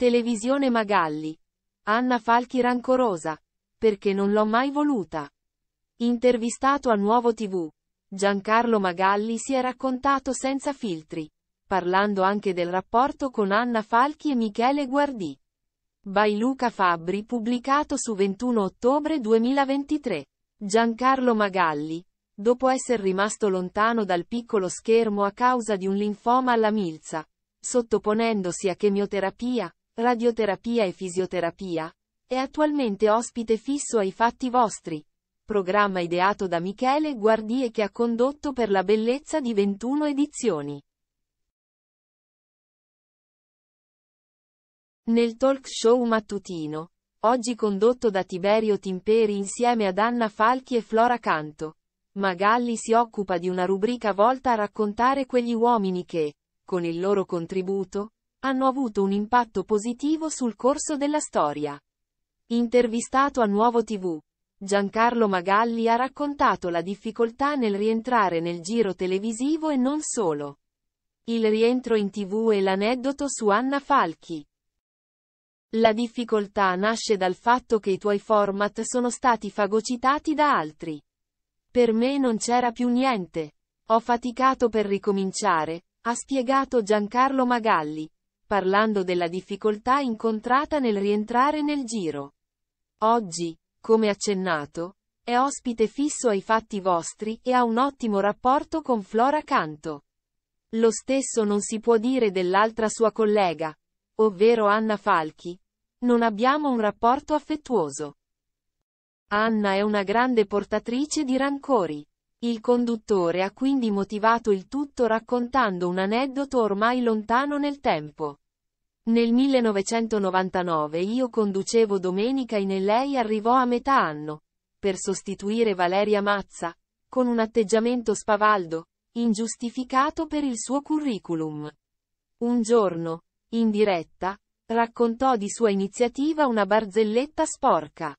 Televisione Magalli. Anna Falchi rancorosa. Perché non l'ho mai voluta. Intervistato a Nuovo TV. Giancarlo Magalli si è raccontato senza filtri, parlando anche del rapporto con Anna Falchi e Michele Guardì. By Luca Fabbri pubblicato su 21 ottobre 2023. Giancarlo Magalli, dopo essere rimasto lontano dal piccolo schermo a causa di un linfoma alla milza, sottoponendosi a chemioterapia, radioterapia e fisioterapia, è attualmente ospite fisso ai Fatti Vostri, programma ideato da Michele Guardie che ha condotto per la bellezza di 21 edizioni. Nel talk show mattutino, oggi condotto da Tiberio Timperi insieme ad Anna Falchi e Flora Canto, Magalli si occupa di una rubrica volta a raccontare quegli uomini che, con il loro contributo, hanno avuto un impatto positivo sul corso della storia. Intervistato a Nuovo TV, Giancarlo Magalli ha raccontato la difficoltà nel rientrare nel giro televisivo e non solo. Il rientro in tv e l'aneddoto su Anna Falchi. La difficoltà nasce dal fatto che i tuoi format sono stati fagocitati da altri. Per me non c'era più niente. Ho faticato per ricominciare, ha spiegato Giancarlo Magalli, parlando della difficoltà incontrata nel rientrare nel giro. Oggi, come accennato, è ospite fisso ai fatti vostri e ha un ottimo rapporto con Flora Canto. Lo stesso non si può dire dell'altra sua collega, ovvero Anna Falchi. Non abbiamo un rapporto affettuoso. Anna è una grande portatrice di rancori. Il conduttore ha quindi motivato il tutto raccontando un aneddoto ormai lontano nel tempo. Nel 1999 io conducevo Domenica in e lei arrivò a metà anno, per sostituire Valeria Mazza, con un atteggiamento spavaldo, ingiustificato per il suo curriculum. Un giorno, in diretta, raccontò di sua iniziativa una barzelletta sporca.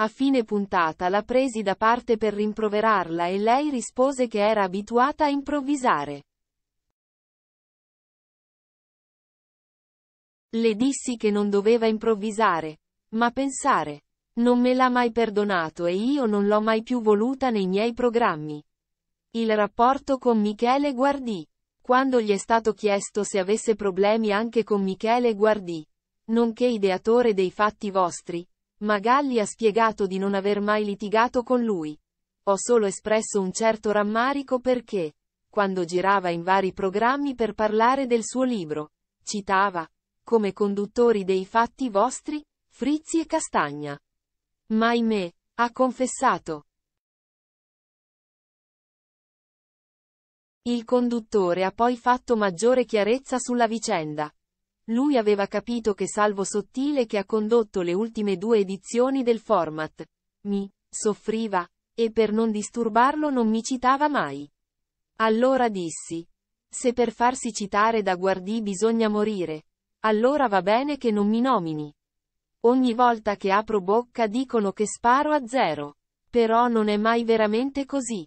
A fine puntata la presi da parte per rimproverarla e lei rispose che era abituata a improvvisare. Le dissi che non doveva improvvisare, ma pensare. Non me l'ha mai perdonato e io non l'ho mai più voluta nei miei programmi. Il rapporto con Michele Guardì. Quando gli è stato chiesto se avesse problemi anche con Michele Guardì, nonché ideatore dei fatti vostri, Magalli ha spiegato di non aver mai litigato con lui. Ho solo espresso un certo rammarico perché, quando girava in vari programmi per parlare del suo libro, citava come conduttori dei fatti vostri, Frizzi e Castagna. Ma ahimè, ha confessato. Il conduttore ha poi fatto maggiore chiarezza sulla vicenda. Lui aveva capito che Salvo Sottile che ha condotto le ultime due edizioni del format, mi soffriva, e per non disturbarlo non mi citava mai. Allora dissi, se per farsi citare da Guardì bisogna morire, allora va bene che non mi nomini. Ogni volta che apro bocca dicono che sparo a zero. Però non è mai veramente così.